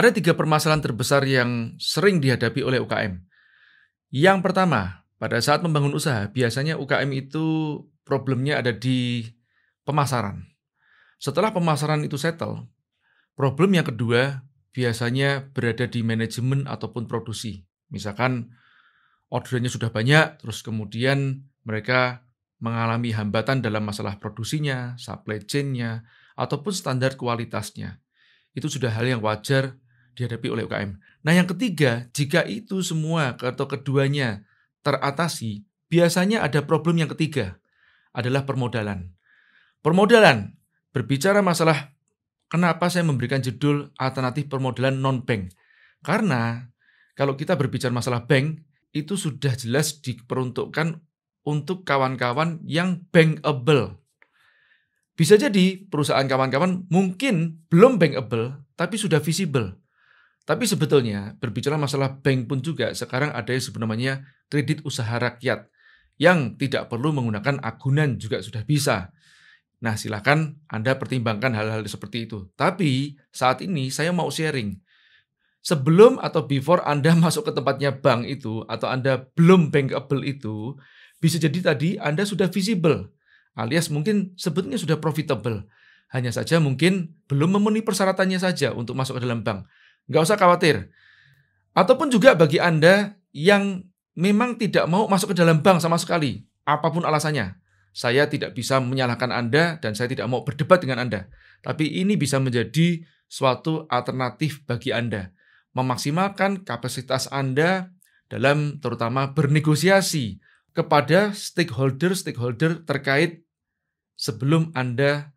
Ada tiga permasalahan terbesar yang sering dihadapi oleh UKM. Yang pertama, pada saat membangun usaha, biasanya UKM itu problemnya ada di pemasaran. Setelah pemasaran itu settle, problem yang kedua biasanya berada di manajemen ataupun produksi. Misalkan ordernya sudah banyak, terus kemudian mereka mengalami hambatan dalam masalah produksinya, supply chain-nya, ataupun standar kualitasnya. Itu sudah hal yang wajar dihadapi oleh UKM. Nah, yang ketiga, jika itu semua atau keduanya teratasi, biasanya ada problem yang ketiga adalah permodalan. Permodalan berbicara masalah kenapa saya memberikan judul alternatif permodalan non bank. Karena kalau kita berbicara masalah bank itu sudah jelas diperuntukkan untuk kawan-kawan yang bankable. Bisa jadi perusahaan kawan-kawan mungkin belum bankable tapi sudah visible. Tapi sebetulnya berbicara masalah bank pun juga sekarang ada yang sebenarnya kredit usaha rakyat yang tidak perlu menggunakan agunan juga sudah bisa. Nah, silahkan Anda pertimbangkan hal-hal seperti itu. Tapi saat ini saya mau sharing. Sebelum atau before Anda masuk ke tempatnya bank itu atau Anda belum bankable itu, bisa jadi tadi Anda sudah visible alias mungkin sebetulnya sudah profitable. Hanya saja mungkin belum memenuhi persyaratannya saja untuk masuk ke dalam bank. Nggak usah khawatir. Ataupun juga bagi Anda yang memang tidak mau masuk ke dalam bank sama sekali, apapun alasannya. Saya tidak bisa menyalahkan Anda dan saya tidak mau berdebat dengan Anda. Tapi ini bisa menjadi suatu alternatif bagi Anda. Memaksimalkan kapasitas Anda dalam terutama bernegosiasi kepada stakeholder-stakeholder terkait sebelum Anda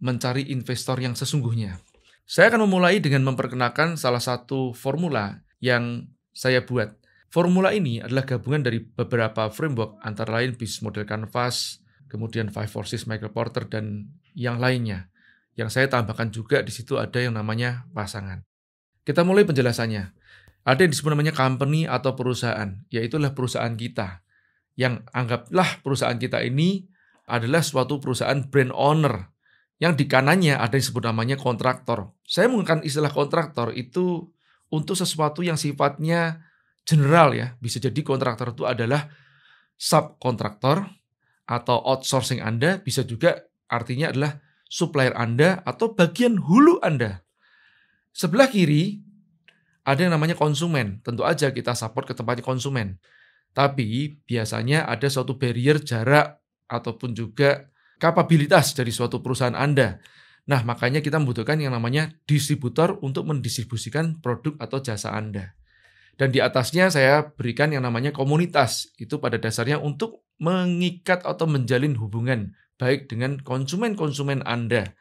mencari investor yang sesungguhnya. Saya akan memulai dengan memperkenalkan salah satu formula yang saya buat. Formula ini adalah gabungan dari beberapa framework antara lain bis model canvas, kemudian Five Forces, Michael Porter, dan yang lainnya. Yang saya tambahkan juga di situ ada yang namanya pasangan. Kita mulai penjelasannya. Ada yang disebut namanya company atau perusahaan, yaitulah perusahaan kita. Yang anggaplah perusahaan kita ini adalah suatu perusahaan brand owner yang di kanannya ada yang disebut namanya kontraktor. Saya menggunakan istilah kontraktor itu untuk sesuatu yang sifatnya general ya. Bisa jadi kontraktor itu adalah subkontraktor atau outsourcing Anda, bisa juga artinya adalah supplier Anda atau bagian hulu Anda. Sebelah kiri ada yang namanya konsumen. Tentu aja kita support ke tempatnya konsumen. Tapi biasanya ada suatu barrier jarak ataupun juga kapabilitas dari suatu perusahaan Anda. Nah, makanya kita membutuhkan yang namanya distributor untuk mendistribusikan produk atau jasa Anda. Dan di atasnya saya berikan yang namanya komunitas. Itu pada dasarnya untuk mengikat atau menjalin hubungan baik dengan konsumen-konsumen Anda.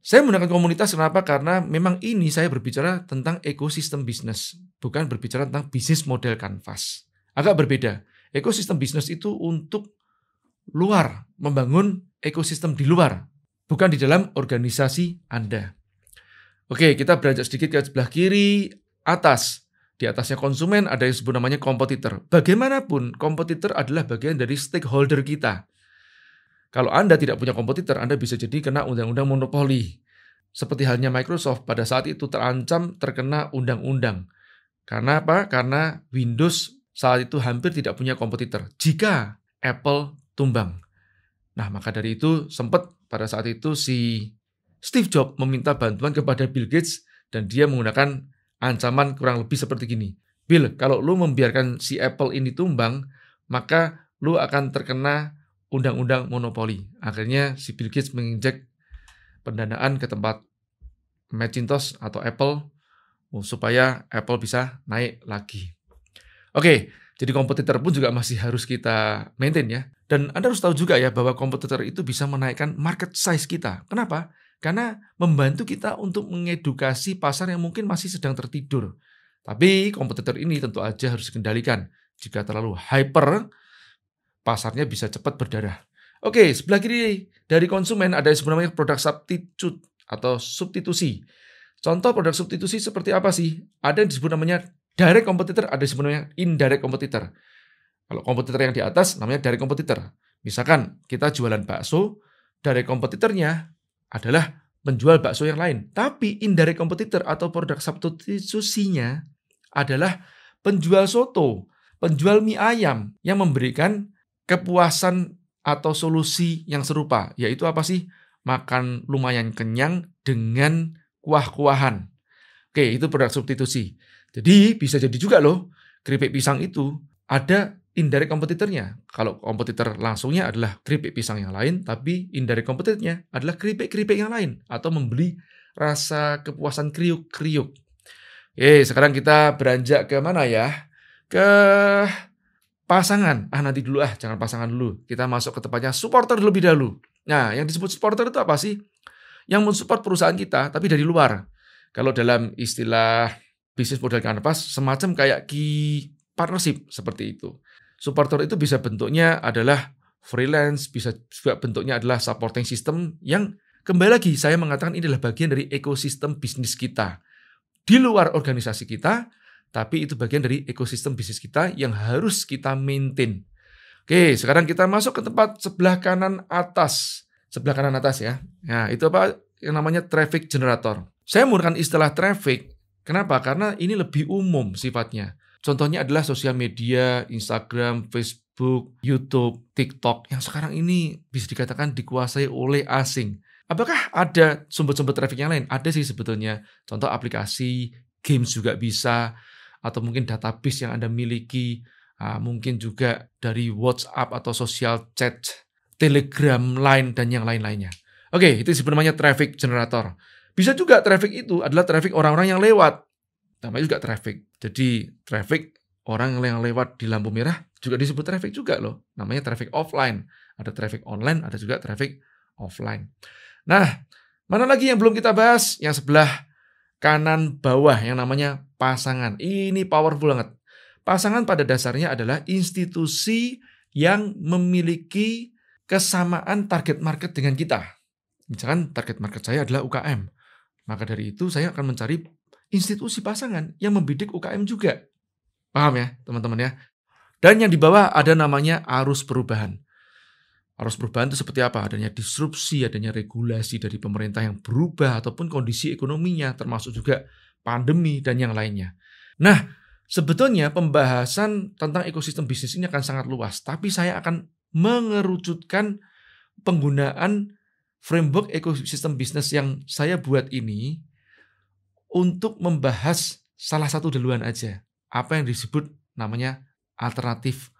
Saya menggunakan komunitas kenapa? Karena memang ini saya berbicara tentang ekosistem bisnis, bukan berbicara tentang bisnis model kanvas. Agak berbeda. Ekosistem bisnis itu untuk luar, membangun ekosistem di luar, bukan di dalam organisasi Anda. Oke, kita beranjak sedikit ke sebelah kiri, atas. Di atasnya konsumen ada yang sebut namanya kompetitor. Bagaimanapun, kompetitor adalah bagian dari stakeholder kita. Kalau Anda tidak punya kompetitor, Anda bisa jadi kena undang-undang monopoli. Seperti halnya Microsoft pada saat itu terancam terkena undang-undang. Karena apa? Karena Windows saat itu hampir tidak punya kompetitor. Jika Apple tumbang. Nah, maka dari itu sempat pada saat itu si Steve Jobs meminta bantuan kepada Bill Gates dan dia menggunakan ancaman kurang lebih seperti gini. Bill, kalau lu membiarkan si Apple ini tumbang, maka lu akan terkena undang-undang monopoli. Akhirnya si Bill Gates menginjek pendanaan ke tempat Macintosh atau Apple oh, supaya Apple bisa naik lagi. Oke, jadi kompetitor pun juga masih harus kita maintain ya. Dan Anda harus tahu juga ya bahwa kompetitor itu bisa menaikkan market size kita. Kenapa? Karena membantu kita untuk mengedukasi pasar yang mungkin masih sedang tertidur. Tapi kompetitor ini tentu aja harus dikendalikan. Jika terlalu hyper, pasarnya bisa cepat berdarah. Oke, sebelah kiri dari konsumen ada yang sebenarnya produk substitute atau substitusi. Contoh produk substitusi seperti apa sih? Ada yang disebut namanya direct competitor, ada yang sebenarnya indirect competitor. Kalau kompetitor yang di atas namanya dari kompetitor. Misalkan kita jualan bakso, dari kompetitornya adalah penjual bakso yang lain. Tapi indirect kompetitor atau produk substitusinya adalah penjual soto, penjual mie ayam yang memberikan kepuasan atau solusi yang serupa. Yaitu apa sih? Makan lumayan kenyang dengan kuah-kuahan. Oke, itu produk substitusi. Jadi bisa jadi juga loh, keripik pisang itu ada indirect kompetitornya. Kalau kompetitor langsungnya adalah keripik pisang yang lain, tapi indirect kompetitornya adalah keripik-keripik yang lain atau membeli rasa kepuasan kriuk-kriuk. Oke, sekarang kita beranjak ke mana ya? Ke pasangan. Ah, nanti dulu ah, jangan pasangan dulu. Kita masuk ke tempatnya supporter lebih dahulu. Nah, yang disebut supporter itu apa sih? Yang mensupport perusahaan kita, tapi dari luar. Kalau dalam istilah bisnis model kanvas, semacam kayak key partnership seperti itu. Supporter itu bisa bentuknya adalah freelance, bisa juga bentuknya adalah supporting system yang kembali lagi saya mengatakan ini adalah bagian dari ekosistem bisnis kita. Di luar organisasi kita, tapi itu bagian dari ekosistem bisnis kita yang harus kita maintain. Oke, sekarang kita masuk ke tempat sebelah kanan atas. Sebelah kanan atas ya. Nah, itu apa yang namanya traffic generator. Saya menggunakan istilah traffic, kenapa? Karena ini lebih umum sifatnya. Contohnya adalah sosial media, Instagram, Facebook, YouTube, TikTok yang sekarang ini bisa dikatakan dikuasai oleh asing. Apakah ada sumber-sumber traffic yang lain? Ada sih sebetulnya. Contoh aplikasi, games juga bisa, atau mungkin database yang Anda miliki, ah, mungkin juga dari WhatsApp atau social chat, Telegram, Line, dan yang lain-lainnya. Oke, itu sebenarnya traffic generator. Bisa juga traffic itu adalah traffic orang-orang yang lewat namanya juga traffic. Jadi traffic orang yang lewat di lampu merah juga disebut traffic juga loh. Namanya traffic offline. Ada traffic online, ada juga traffic offline. Nah, mana lagi yang belum kita bahas? Yang sebelah kanan bawah yang namanya pasangan. Ini powerful banget. Pasangan pada dasarnya adalah institusi yang memiliki kesamaan target market dengan kita. Misalkan target market saya adalah UKM. Maka dari itu saya akan mencari institusi pasangan yang membidik UKM juga. Paham ya, teman-teman ya? Dan yang di bawah ada namanya arus perubahan. Arus perubahan itu seperti apa? Adanya disrupsi, adanya regulasi dari pemerintah yang berubah ataupun kondisi ekonominya termasuk juga pandemi dan yang lainnya. Nah, sebetulnya pembahasan tentang ekosistem bisnis ini akan sangat luas, tapi saya akan mengerucutkan penggunaan framework ekosistem bisnis yang saya buat ini untuk membahas salah satu duluan aja. Apa yang disebut namanya alternatif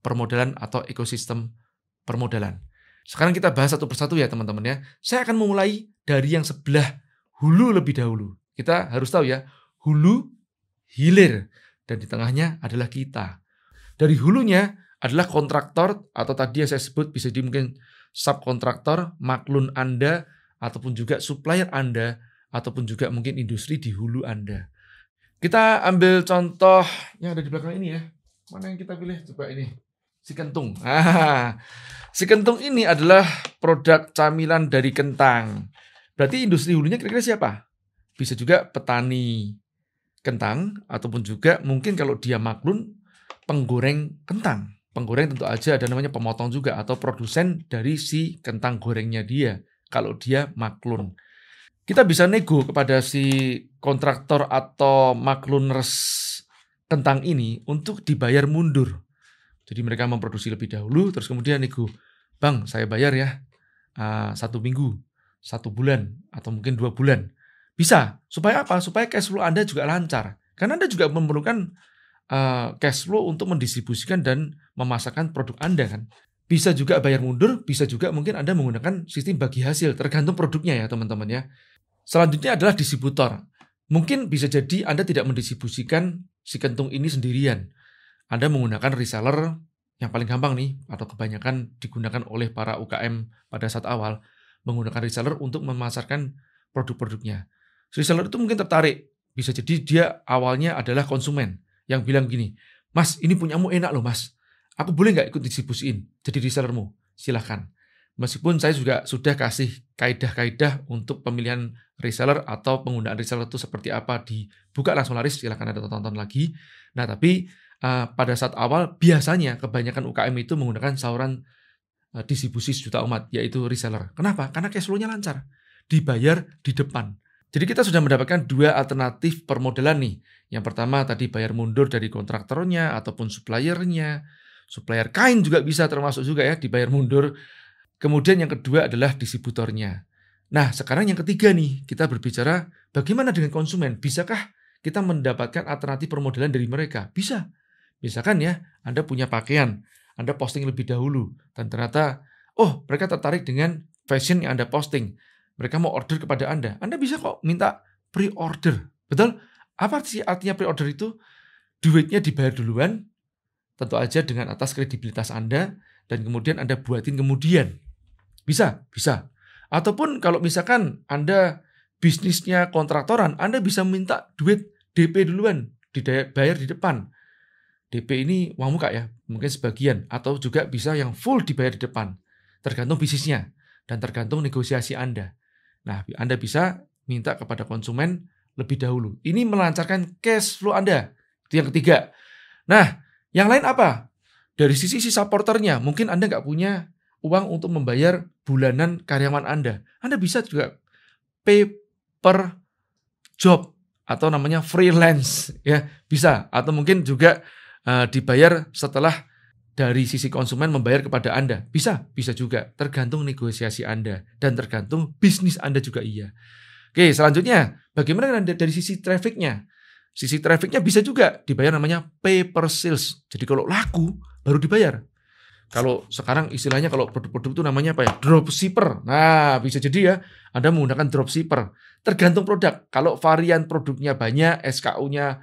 permodalan atau ekosistem permodalan. Sekarang kita bahas satu persatu ya teman-teman ya. Saya akan memulai dari yang sebelah hulu lebih dahulu. Kita harus tahu ya, hulu, hilir, dan di tengahnya adalah kita. Dari hulunya adalah kontraktor atau tadi yang saya sebut bisa jadi mungkin subkontraktor, maklun Anda, ataupun juga supplier Anda ataupun juga mungkin industri di hulu Anda. Kita ambil contoh yang ada di belakang ini ya. Mana yang kita pilih? Coba ini. Si kentung. Ah, si kentung ini adalah produk camilan dari kentang. Berarti industri hulunya kira-kira siapa? Bisa juga petani kentang ataupun juga mungkin kalau dia maklun penggoreng kentang. Penggoreng tentu aja ada namanya pemotong juga atau produsen dari si kentang gorengnya dia kalau dia maklun kita bisa nego kepada si kontraktor atau makluners tentang ini untuk dibayar mundur. Jadi mereka memproduksi lebih dahulu, terus kemudian nego, bang saya bayar ya uh, satu minggu, satu bulan, atau mungkin dua bulan. Bisa, supaya apa? Supaya cash flow Anda juga lancar. Karena Anda juga memerlukan uh, cash flow untuk mendistribusikan dan memasarkan produk Anda kan. Bisa juga bayar mundur, bisa juga mungkin Anda menggunakan sistem bagi hasil, tergantung produknya ya teman-teman ya. Selanjutnya adalah distributor. Mungkin bisa jadi Anda tidak mendistribusikan si kentung ini sendirian. Anda menggunakan reseller yang paling gampang nih, atau kebanyakan digunakan oleh para UKM pada saat awal, menggunakan reseller untuk memasarkan produk-produknya. So, reseller itu mungkin tertarik, bisa jadi dia awalnya adalah konsumen yang bilang gini, Mas, ini punyamu enak loh mas, aku boleh nggak ikut distribusiin jadi resellermu? Silahkan. Meskipun saya juga sudah kasih kaidah-kaidah untuk pemilihan reseller atau penggunaan reseller itu seperti apa dibuka langsung laris silahkan ada tonton lagi. Nah tapi uh, pada saat awal biasanya kebanyakan UKM itu menggunakan saluran uh, distribusi sejuta umat yaitu reseller. Kenapa? Karena cash flow-nya lancar, dibayar di depan. Jadi kita sudah mendapatkan dua alternatif permodalan nih. Yang pertama tadi bayar mundur dari kontraktornya ataupun suppliernya. Supplier kain juga bisa termasuk juga ya dibayar mundur Kemudian yang kedua adalah distributornya. Nah, sekarang yang ketiga nih, kita berbicara bagaimana dengan konsumen? Bisakah kita mendapatkan alternatif permodalan dari mereka? Bisa. Misalkan ya, Anda punya pakaian, Anda posting lebih dahulu, dan ternyata, oh mereka tertarik dengan fashion yang Anda posting. Mereka mau order kepada Anda. Anda bisa kok minta pre-order. Betul? Apa sih artinya pre-order itu? Duitnya dibayar duluan, tentu aja dengan atas kredibilitas Anda, dan kemudian Anda buatin kemudian bisa, bisa. Ataupun kalau misalkan Anda bisnisnya kontraktoran, Anda bisa minta duit DP duluan, dibayar di depan. DP ini uang muka ya, mungkin sebagian atau juga bisa yang full dibayar di depan. Tergantung bisnisnya dan tergantung negosiasi Anda. Nah, Anda bisa minta kepada konsumen lebih dahulu. Ini melancarkan cash flow Anda. Itu yang ketiga. Nah, yang lain apa? Dari sisi si supporternya, mungkin Anda nggak punya uang untuk membayar bulanan karyawan Anda. Anda bisa juga pay per job atau namanya freelance ya, bisa atau mungkin juga uh, dibayar setelah dari sisi konsumen membayar kepada Anda. Bisa, bisa juga. Tergantung negosiasi Anda dan tergantung bisnis Anda juga iya. Oke, selanjutnya bagaimana dari sisi trafficnya? Sisi trafficnya bisa juga dibayar namanya pay per sales. Jadi kalau laku baru dibayar kalau sekarang istilahnya kalau produk-produk itu namanya apa ya? Dropshipper. Nah, bisa jadi ya Anda menggunakan dropshipper. Tergantung produk. Kalau varian produknya banyak, SKU-nya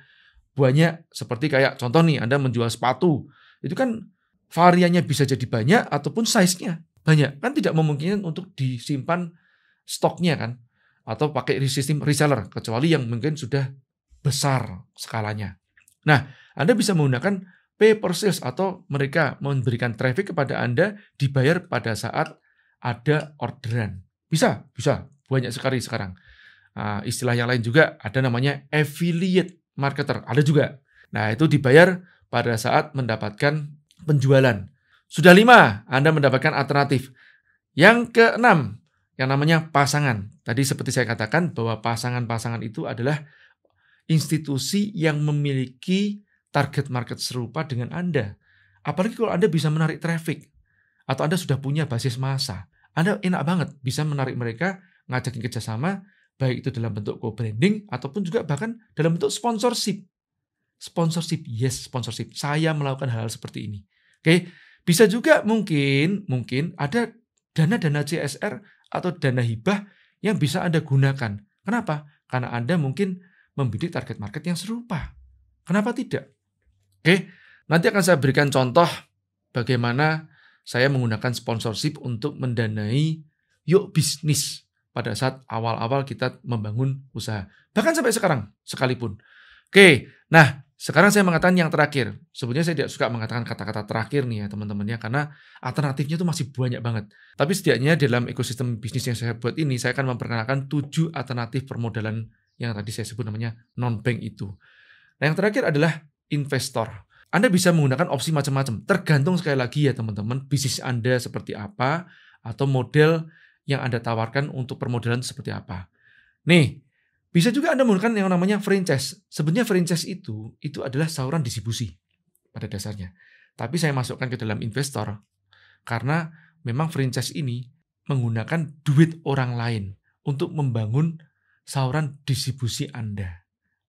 banyak seperti kayak contoh nih Anda menjual sepatu. Itu kan variannya bisa jadi banyak ataupun size-nya banyak. Kan tidak memungkinkan untuk disimpan stoknya kan atau pakai sistem reseller kecuali yang mungkin sudah besar skalanya. Nah, Anda bisa menggunakan pay per sales atau mereka memberikan traffic kepada Anda dibayar pada saat ada orderan. Bisa, bisa. Banyak sekali sekarang. Uh, istilah yang lain juga ada namanya affiliate marketer. Ada juga. Nah, itu dibayar pada saat mendapatkan penjualan. Sudah lima, Anda mendapatkan alternatif. Yang keenam, yang namanya pasangan. Tadi seperti saya katakan bahwa pasangan-pasangan itu adalah institusi yang memiliki target market serupa dengan Anda. Apalagi kalau Anda bisa menarik traffic atau Anda sudah punya basis massa. Anda enak banget bisa menarik mereka, ngajakin kerjasama, baik itu dalam bentuk co-branding ataupun juga bahkan dalam bentuk sponsorship. Sponsorship, yes sponsorship. Saya melakukan hal-hal seperti ini. Oke, okay? bisa juga mungkin, mungkin ada dana-dana CSR atau dana hibah yang bisa Anda gunakan. Kenapa? Karena Anda mungkin membidik target market yang serupa. Kenapa tidak? Oke, nanti akan saya berikan contoh bagaimana saya menggunakan sponsorship untuk mendanai yuk bisnis pada saat awal-awal kita membangun usaha. Bahkan sampai sekarang sekalipun. Oke, nah sekarang saya mengatakan yang terakhir. Sebenarnya saya tidak suka mengatakan kata-kata terakhir nih ya teman-teman ya, karena alternatifnya itu masih banyak banget. Tapi setidaknya dalam ekosistem bisnis yang saya buat ini, saya akan memperkenalkan tujuh alternatif permodalan yang tadi saya sebut namanya non-bank itu. Nah yang terakhir adalah investor. Anda bisa menggunakan opsi macam-macam, tergantung sekali lagi ya teman-teman, bisnis Anda seperti apa, atau model yang Anda tawarkan untuk permodalan seperti apa. Nih, bisa juga Anda menggunakan yang namanya franchise. Sebenarnya franchise itu, itu adalah sauran distribusi pada dasarnya. Tapi saya masukkan ke dalam investor, karena memang franchise ini menggunakan duit orang lain untuk membangun sauran distribusi Anda.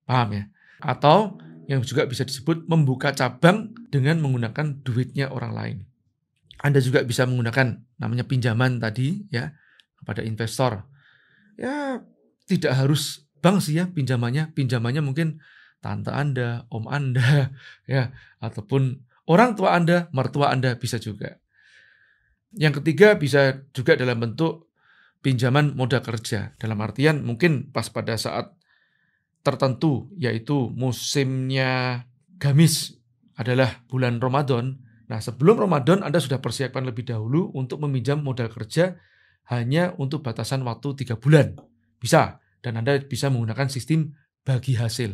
Paham ya? Atau yang juga bisa disebut membuka cabang dengan menggunakan duitnya orang lain. Anda juga bisa menggunakan namanya pinjaman tadi ya kepada investor. Ya tidak harus bank sih ya pinjamannya, pinjamannya mungkin tante Anda, om Anda ya ataupun orang tua Anda, mertua Anda bisa juga. Yang ketiga bisa juga dalam bentuk pinjaman modal kerja. Dalam artian mungkin pas pada saat tertentu, yaitu musimnya gamis adalah bulan Ramadan. Nah, sebelum Ramadan Anda sudah persiapkan lebih dahulu untuk meminjam modal kerja hanya untuk batasan waktu 3 bulan. Bisa, dan Anda bisa menggunakan sistem bagi hasil.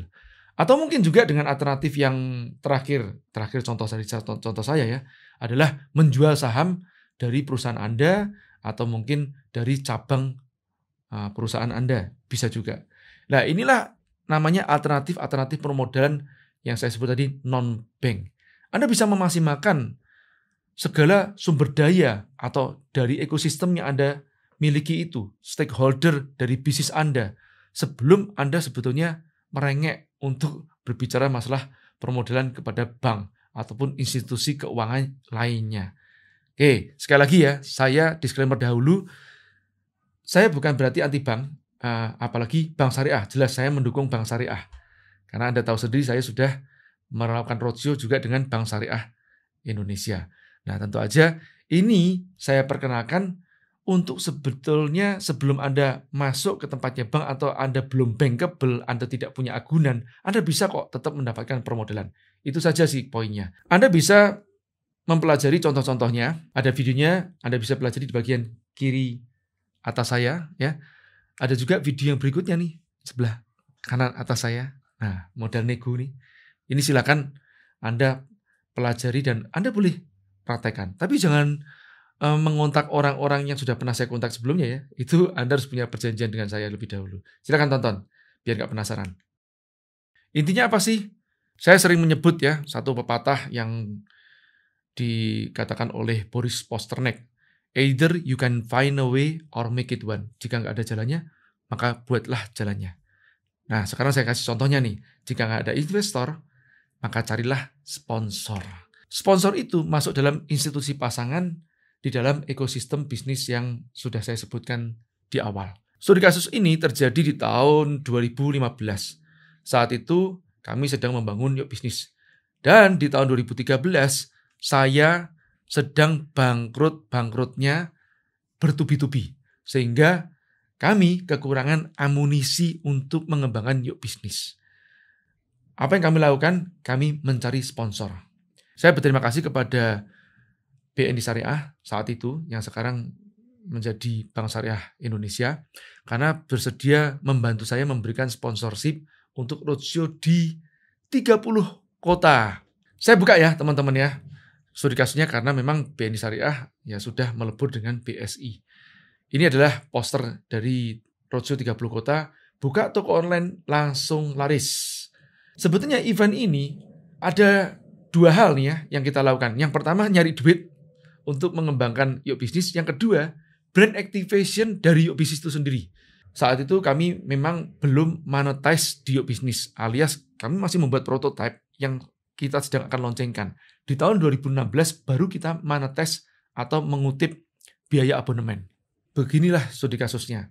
Atau mungkin juga dengan alternatif yang terakhir, terakhir contoh saya, contoh saya ya, adalah menjual saham dari perusahaan Anda atau mungkin dari cabang ah, perusahaan Anda, bisa juga. Nah inilah namanya alternatif-alternatif permodalan yang saya sebut tadi non-bank. Anda bisa memaksimalkan segala sumber daya atau dari ekosistem yang Anda miliki itu, stakeholder dari bisnis Anda, sebelum Anda sebetulnya merengek untuk berbicara masalah permodalan kepada bank ataupun institusi keuangan lainnya. Oke, sekali lagi ya, saya disclaimer dahulu, saya bukan berarti anti bank, uh, apalagi bank syariah. Jelas saya mendukung bank syariah. Karena Anda tahu sendiri saya sudah melakukan roadshow juga dengan bank syariah Indonesia. Nah, tentu aja ini saya perkenalkan untuk sebetulnya sebelum Anda masuk ke tempatnya bank atau Anda belum bankable, Anda tidak punya agunan, Anda bisa kok tetap mendapatkan permodalan. Itu saja sih poinnya. Anda bisa mempelajari contoh-contohnya, ada videonya, Anda bisa pelajari di bagian kiri atas saya ya. Ada juga video yang berikutnya nih sebelah kanan atas saya. Nah, model nego nih. Ini silakan Anda pelajari dan Anda boleh praktekkan. Tapi jangan um, mengontak orang-orang yang sudah pernah saya kontak sebelumnya ya. Itu Anda harus punya perjanjian dengan saya lebih dahulu. Silakan tonton biar nggak penasaran. Intinya apa sih? Saya sering menyebut ya satu pepatah yang dikatakan oleh Boris Posternak. Either you can find a way or make it one. Jika nggak ada jalannya, maka buatlah jalannya. Nah, sekarang saya kasih contohnya nih. Jika nggak ada investor, maka carilah sponsor. Sponsor itu masuk dalam institusi pasangan di dalam ekosistem bisnis yang sudah saya sebutkan di awal. di kasus ini terjadi di tahun 2015. Saat itu kami sedang membangun Yuk Bisnis. Dan di tahun 2013, saya sedang bangkrut-bangkrutnya bertubi-tubi. Sehingga kami kekurangan amunisi untuk mengembangkan yuk bisnis. Apa yang kami lakukan? Kami mencari sponsor. Saya berterima kasih kepada BNI Syariah saat itu yang sekarang menjadi Bank Syariah Indonesia karena bersedia membantu saya memberikan sponsorship untuk roadshow di 30 kota. Saya buka ya teman-teman ya. Studi kasusnya karena memang BNI Syariah ya sudah melebur dengan BSI. Ini adalah poster dari Roadshow 30 Kota, buka toko online langsung laris. Sebetulnya event ini ada dua hal nih ya yang kita lakukan. Yang pertama nyari duit untuk mengembangkan Yuk Bisnis. Yang kedua, brand activation dari Yuk Bisnis itu sendiri. Saat itu kami memang belum monetize di Yuk Bisnis alias kami masih membuat prototype yang kita iya. sedang akan loncengkan. Di tahun 2016 baru kita tes atau mengutip biaya abonemen. Beginilah studi kasusnya.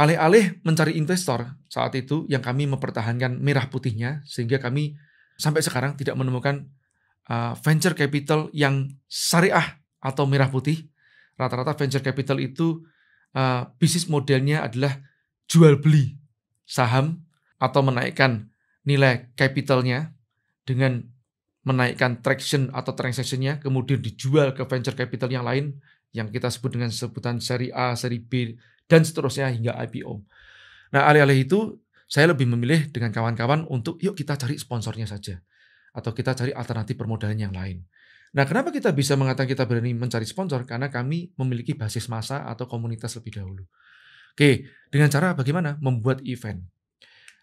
Alih-alih mencari investor saat itu yang kami mempertahankan merah putihnya sehingga kami sampai sekarang tidak menemukan uh, venture capital yang syariah atau merah putih. Rata-rata venture capital itu uh, bisnis modelnya adalah jual beli saham atau menaikkan nilai capitalnya dengan menaikkan traction atau transactionnya, kemudian dijual ke venture capital yang lain yang kita sebut dengan sebutan seri A, seri B, dan seterusnya hingga IPO. Nah, alih-alih itu, saya lebih memilih dengan kawan-kawan untuk yuk kita cari sponsornya saja. Atau kita cari alternatif permodalan yang lain. Nah, kenapa kita bisa mengatakan kita berani mencari sponsor? Karena kami memiliki basis masa atau komunitas lebih dahulu. Oke, dengan cara bagaimana? Membuat event.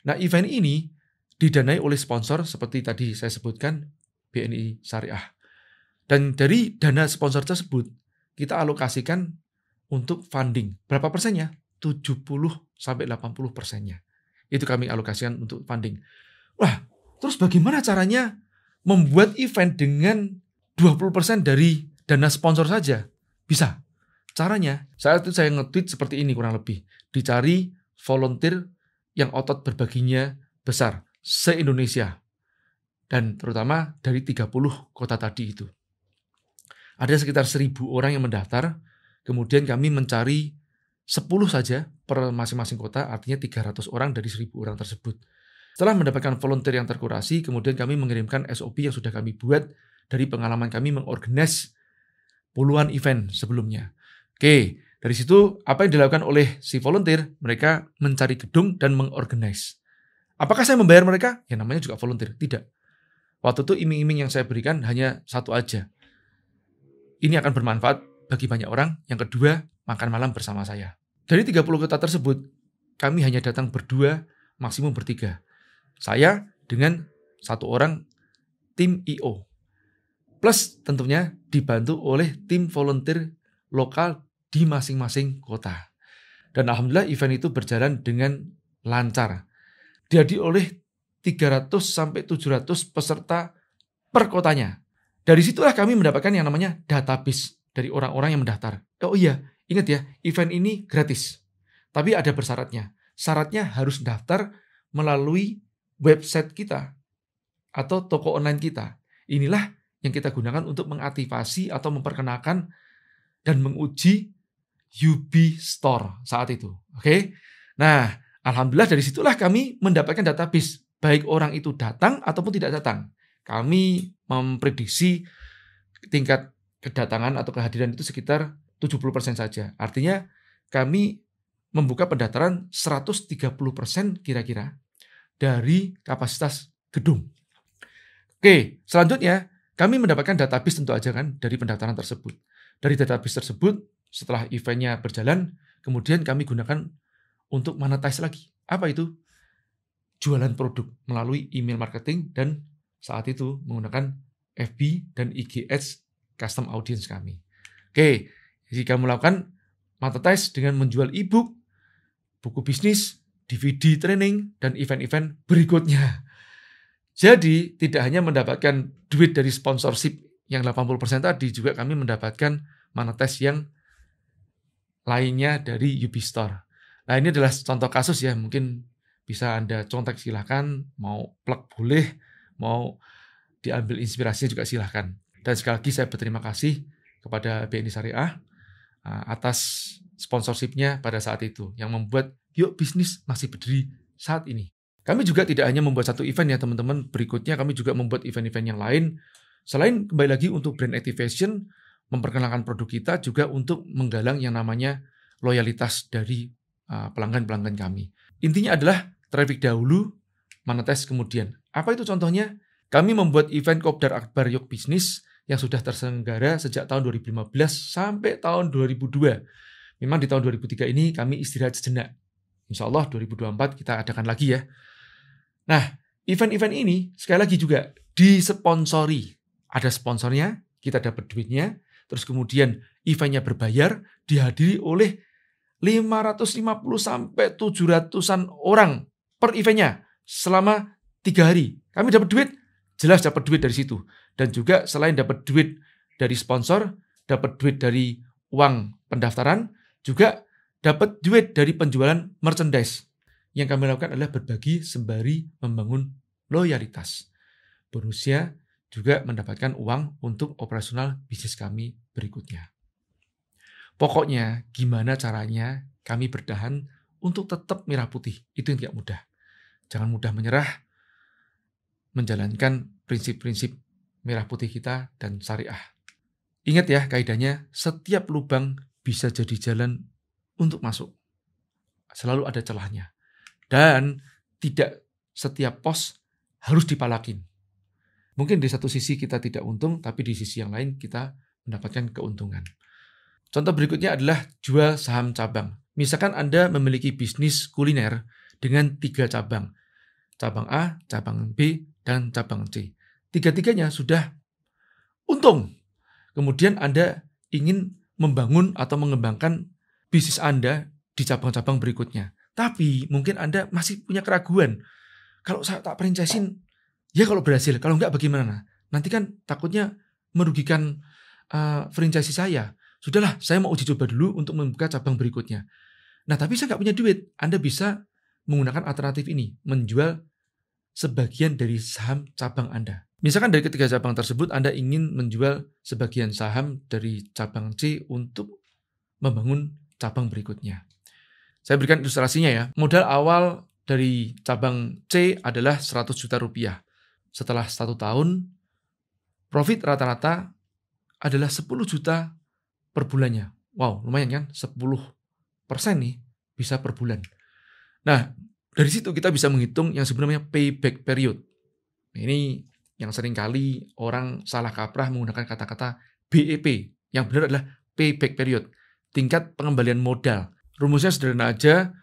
Nah, event ini didanai oleh sponsor seperti tadi saya sebutkan BNI Syariah. Dan dari dana sponsor tersebut kita alokasikan untuk funding. Berapa persennya? 70 sampai 80 persennya. Itu kami alokasikan untuk funding. Wah, terus bagaimana caranya membuat event dengan 20% dari dana sponsor saja? Bisa. Caranya, saat itu saya nge-tweet seperti ini kurang lebih. Dicari volunteer yang otot berbaginya besar se-Indonesia. Dan terutama dari 30 kota tadi itu. Ada sekitar seribu orang yang mendaftar, kemudian kami mencari 10 saja per masing-masing kota, artinya 300 orang dari seribu orang tersebut. Setelah mendapatkan volunteer yang terkurasi, kemudian kami mengirimkan SOP yang sudah kami buat dari pengalaman kami mengorganis puluhan event sebelumnya. Oke, dari situ apa yang dilakukan oleh si volunteer? Mereka mencari gedung dan mengorganize. Apakah saya membayar mereka? Ya namanya juga volunteer. Tidak. Waktu itu iming-iming yang saya berikan hanya satu aja. Ini akan bermanfaat bagi banyak orang. Yang kedua, makan malam bersama saya. Dari 30 kota tersebut, kami hanya datang berdua, maksimum bertiga. Saya dengan satu orang tim IO. Plus tentunya dibantu oleh tim volunteer lokal di masing-masing kota. Dan alhamdulillah event itu berjalan dengan lancar dihadiri oleh 300 sampai 700 peserta per kotanya. Dari situlah kami mendapatkan yang namanya database dari orang-orang yang mendaftar. Oh iya, ingat ya, event ini gratis. Tapi ada persyaratnya. Syaratnya harus daftar melalui website kita atau toko online kita. Inilah yang kita gunakan untuk mengaktifasi atau memperkenalkan dan menguji UB Store saat itu. Oke. Okay? Nah, Alhamdulillah dari situlah kami mendapatkan database baik orang itu datang ataupun tidak datang. Kami memprediksi tingkat kedatangan atau kehadiran itu sekitar 70% saja. Artinya kami membuka pendaftaran 130% kira-kira dari kapasitas gedung. Oke, selanjutnya kami mendapatkan database tentu aja kan dari pendaftaran tersebut. Dari database tersebut setelah eventnya berjalan, kemudian kami gunakan untuk monetize lagi. Apa itu? Jualan produk melalui email marketing dan saat itu menggunakan FB dan IG Ads custom audience kami. Oke, jika melakukan lakukan monetize dengan menjual e-book, buku bisnis, DVD training, dan event-event berikutnya. Jadi tidak hanya mendapatkan duit dari sponsorship yang 80% tadi, juga kami mendapatkan monetize yang lainnya dari Ubistore. Nah ini adalah contoh kasus ya, mungkin bisa Anda contek silahkan, mau plek boleh, mau diambil inspirasi juga silahkan. Dan sekali lagi saya berterima kasih kepada BNI Syariah eh, atas sponsorshipnya pada saat itu, yang membuat yuk bisnis masih berdiri saat ini. Kami juga tidak hanya membuat satu event ya teman-teman, berikutnya kami juga membuat event-event yang lain. Selain kembali lagi untuk brand activation, memperkenalkan produk kita juga untuk menggalang yang namanya loyalitas dari Eh, pelanggan-pelanggan kami. Intinya adalah traffic dahulu, menetes kemudian. Apa itu contohnya? Kami membuat event Kopdar Akbar Yok Bisnis yang sudah terselenggara sejak tahun 2015 sampai tahun 2002. Memang di tahun 2003 ini kami istirahat sejenak. Insya Allah 2024 kita adakan lagi ya. Nah, event-event ini sekali lagi juga disponsori. Ada sponsornya, kita dapat duitnya, terus kemudian eventnya berbayar, dihadiri oleh 550 sampai 700-an orang per eventnya selama tiga hari. Kami dapat duit, jelas dapat duit dari situ. Dan juga selain dapat duit dari sponsor, dapat duit dari uang pendaftaran, juga dapat duit dari penjualan merchandise. Yang kami lakukan adalah berbagi sembari membangun loyalitas. Borussia juga mendapatkan uang untuk operasional bisnis kami berikutnya. Pokoknya gimana caranya kami bertahan untuk tetap merah putih. Itu yang tidak mudah. Jangan mudah menyerah menjalankan prinsip-prinsip merah putih kita dan syariah. Ingat ya kaidahnya, setiap lubang bisa jadi jalan untuk masuk. Selalu ada celahnya. Dan tidak setiap pos harus dipalakin. Mungkin di satu sisi kita tidak untung, tapi di sisi yang lain kita mendapatkan keuntungan. Contoh berikutnya adalah jual saham cabang. Misalkan Anda memiliki bisnis kuliner dengan tiga cabang. Cabang A, cabang B, dan cabang C. Tiga-tiganya sudah untung. Kemudian Anda ingin membangun atau mengembangkan bisnis Anda di cabang-cabang berikutnya. Tapi mungkin Anda masih punya keraguan. Kalau saya tak franchisein, ya kalau berhasil. Kalau enggak bagaimana? Nanti kan takutnya merugikan uh, franchise saya sudahlah saya mau uji coba dulu untuk membuka cabang berikutnya. Nah tapi saya nggak punya duit, Anda bisa menggunakan alternatif ini, menjual sebagian dari saham cabang Anda. Misalkan dari ketiga cabang tersebut Anda ingin menjual sebagian saham dari cabang C untuk membangun cabang berikutnya. Saya berikan ilustrasinya ya. Modal awal dari cabang C adalah 100 juta rupiah. Setelah satu tahun, profit rata-rata adalah 10 juta per bulannya. Wow, lumayan kan? 10% nih bisa per bulan. Nah, dari situ kita bisa menghitung yang sebenarnya payback period. Nah, ini yang sering kali orang salah kaprah menggunakan kata-kata BEP. Yang benar adalah payback period, tingkat pengembalian modal. Rumusnya sederhana aja,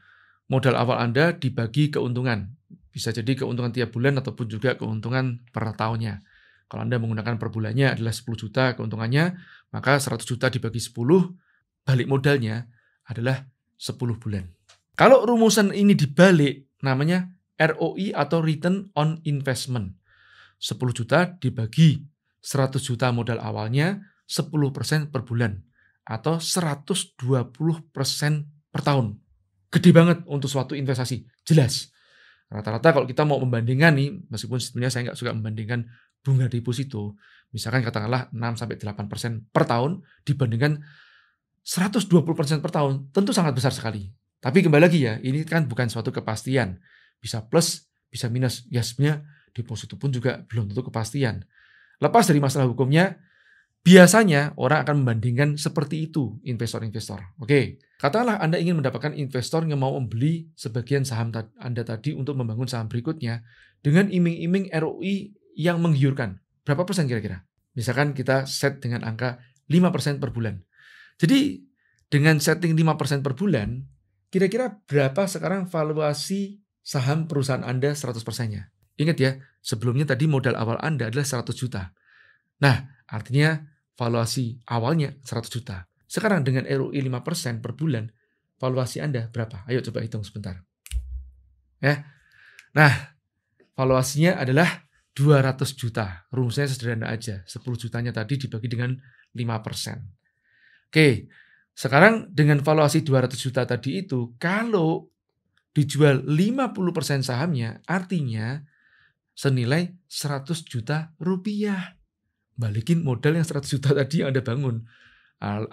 modal awal Anda dibagi keuntungan. Bisa jadi keuntungan tiap bulan ataupun juga keuntungan per tahunnya. Kalau Anda menggunakan per bulannya adalah 10 juta keuntungannya, maka 100 juta dibagi 10, balik modalnya adalah 10 bulan. Kalau rumusan ini dibalik, namanya ROI atau Return on Investment. 10 juta dibagi 100 juta modal awalnya, 10% per bulan. Atau 120% per tahun. Gede banget untuk suatu investasi, jelas. Rata-rata kalau kita mau membandingkan nih, meskipun sebenarnya saya nggak suka membandingkan bunga deposito misalkan katakanlah 6 sampai 8% per tahun dibandingkan 120% per tahun tentu sangat besar sekali. Tapi kembali lagi ya, ini kan bukan suatu kepastian. Bisa plus, bisa minus. Ya sebenarnya deposito pun juga belum tentu kepastian. Lepas dari masalah hukumnya, biasanya orang akan membandingkan seperti itu investor-investor. Oke, katakanlah Anda ingin mendapatkan investor yang mau membeli sebagian saham Anda tadi untuk membangun saham berikutnya dengan iming-iming ROI yang menggiurkan. Berapa persen kira-kira? Misalkan kita set dengan angka 5% per bulan. Jadi dengan setting 5% per bulan, kira-kira berapa sekarang valuasi saham perusahaan Anda 100%-nya? Ingat ya, sebelumnya tadi modal awal Anda adalah 100 juta. Nah, artinya valuasi awalnya 100 juta. Sekarang dengan ROI 5% per bulan, valuasi Anda berapa? Ayo coba hitung sebentar. Ya. Nah, valuasinya adalah 200 juta. Rumusnya sederhana aja. 10 jutanya tadi dibagi dengan 5%. Oke, sekarang dengan valuasi 200 juta tadi itu, kalau dijual 50% sahamnya, artinya senilai 100 juta rupiah. Balikin modal yang 100 juta tadi yang Anda bangun.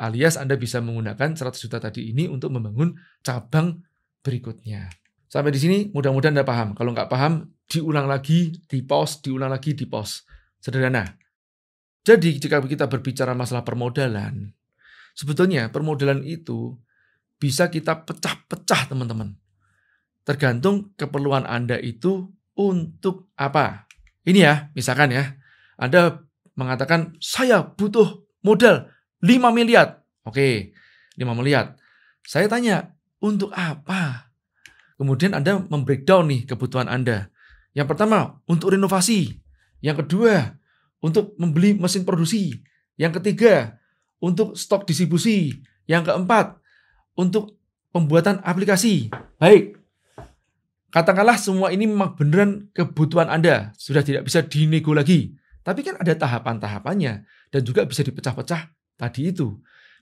Alias Anda bisa menggunakan 100 juta tadi ini untuk membangun cabang berikutnya. Sampai di sini mudah-mudahan Anda paham. Kalau nggak paham, diulang lagi, di pause, diulang lagi, di pause. Sederhana. Jadi jika kita berbicara masalah permodalan, sebetulnya permodalan itu bisa kita pecah-pecah teman-teman. Tergantung keperluan Anda itu untuk apa. Ini ya, misalkan ya, Anda mengatakan saya butuh modal 5 miliar. Oke, 5 miliar. Saya tanya, untuk apa? Kemudian Anda membreakdown nih kebutuhan Anda. Yang pertama, untuk renovasi. Yang kedua, untuk membeli mesin produksi. Yang ketiga, untuk stok distribusi. Yang keempat, untuk pembuatan aplikasi. Baik. Katakanlah semua ini memang beneran kebutuhan Anda, sudah tidak bisa dinego lagi. Tapi kan ada tahapan-tahapannya dan juga bisa dipecah-pecah tadi itu.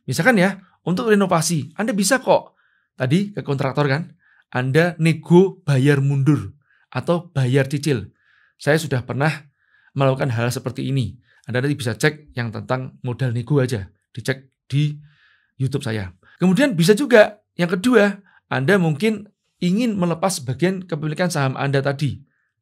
Misalkan ya, untuk renovasi, Anda bisa kok tadi ke kontraktor kan? Anda nego bayar mundur atau bayar cicil. Saya sudah pernah melakukan hal seperti ini. Anda nanti bisa cek yang tentang modal nego aja. Dicek di YouTube saya. Kemudian bisa juga yang kedua, Anda mungkin ingin melepas bagian kepemilikan saham Anda tadi.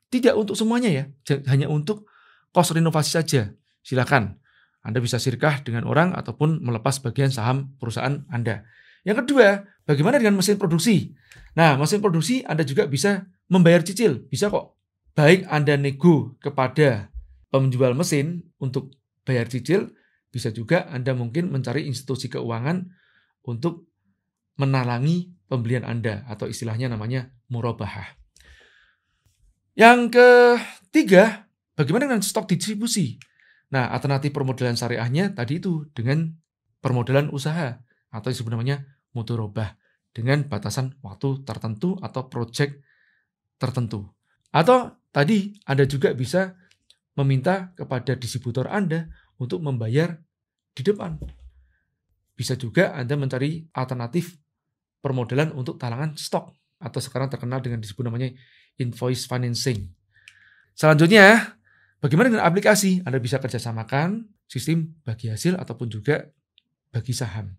Tidak untuk semuanya ya, hanya untuk kos renovasi saja. Silakan. Anda bisa sirkah dengan orang ataupun melepas bagian saham perusahaan Anda. Yang kedua, bagaimana dengan mesin produksi? Nah, mesin produksi Anda juga bisa membayar cicil, bisa kok. Baik Anda nego kepada penjual mesin untuk bayar cicil, bisa juga Anda mungkin mencari institusi keuangan untuk menalangi pembelian Anda atau istilahnya namanya murabahah. Yang ketiga, bagaimana dengan stok distribusi? Nah, alternatif permodalan syariahnya tadi itu dengan permodalan usaha atau disebut namanya mutorobah dengan batasan waktu tertentu atau project tertentu. Atau tadi Anda juga bisa meminta kepada distributor Anda untuk membayar di depan. Bisa juga Anda mencari alternatif permodalan untuk talangan stok atau sekarang terkenal dengan disebut namanya invoice financing. Selanjutnya, bagaimana dengan aplikasi? Anda bisa kerjasamakan sistem bagi hasil ataupun juga bagi saham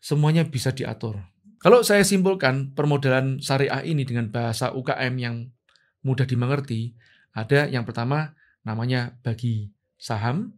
semuanya bisa diatur. Kalau saya simpulkan permodalan syariah ini dengan bahasa UKM yang mudah dimengerti, ada yang pertama namanya bagi saham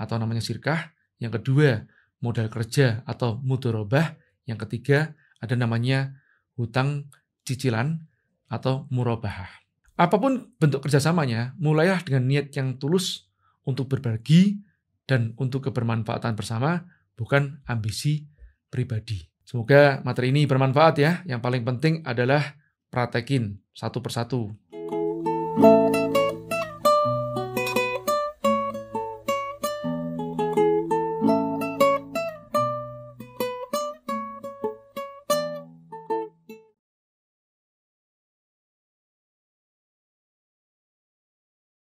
atau namanya sirkah, yang kedua modal kerja atau mudorobah, yang ketiga ada namanya hutang cicilan atau murobah. Apapun bentuk kerjasamanya, mulailah dengan niat yang tulus untuk berbagi dan untuk kebermanfaatan bersama, bukan ambisi pribadi. Semoga materi ini bermanfaat ya. Yang paling penting adalah praktekin satu persatu.